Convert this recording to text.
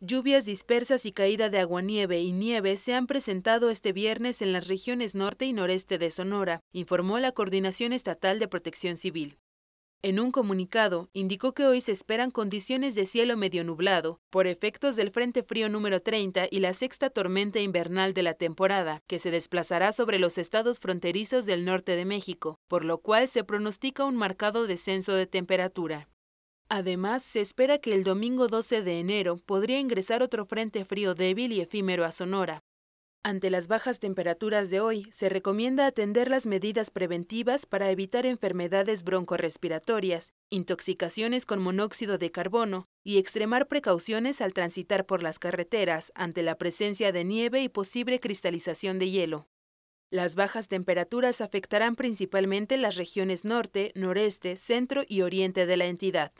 Lluvias dispersas y caída de aguanieve y nieve se han presentado este viernes en las regiones norte y noreste de Sonora, informó la Coordinación Estatal de Protección Civil. En un comunicado, indicó que hoy se esperan condiciones de cielo medio nublado, por efectos del Frente Frío número 30 y la sexta tormenta invernal de la temporada, que se desplazará sobre los estados fronterizos del norte de México, por lo cual se pronostica un marcado descenso de temperatura. Además, se espera que el domingo 12 de enero podría ingresar otro frente frío débil y efímero a Sonora. Ante las bajas temperaturas de hoy, se recomienda atender las medidas preventivas para evitar enfermedades broncorrespiratorias, intoxicaciones con monóxido de carbono y extremar precauciones al transitar por las carreteras ante la presencia de nieve y posible cristalización de hielo. Las bajas temperaturas afectarán principalmente las regiones norte, noreste, centro y oriente de la entidad.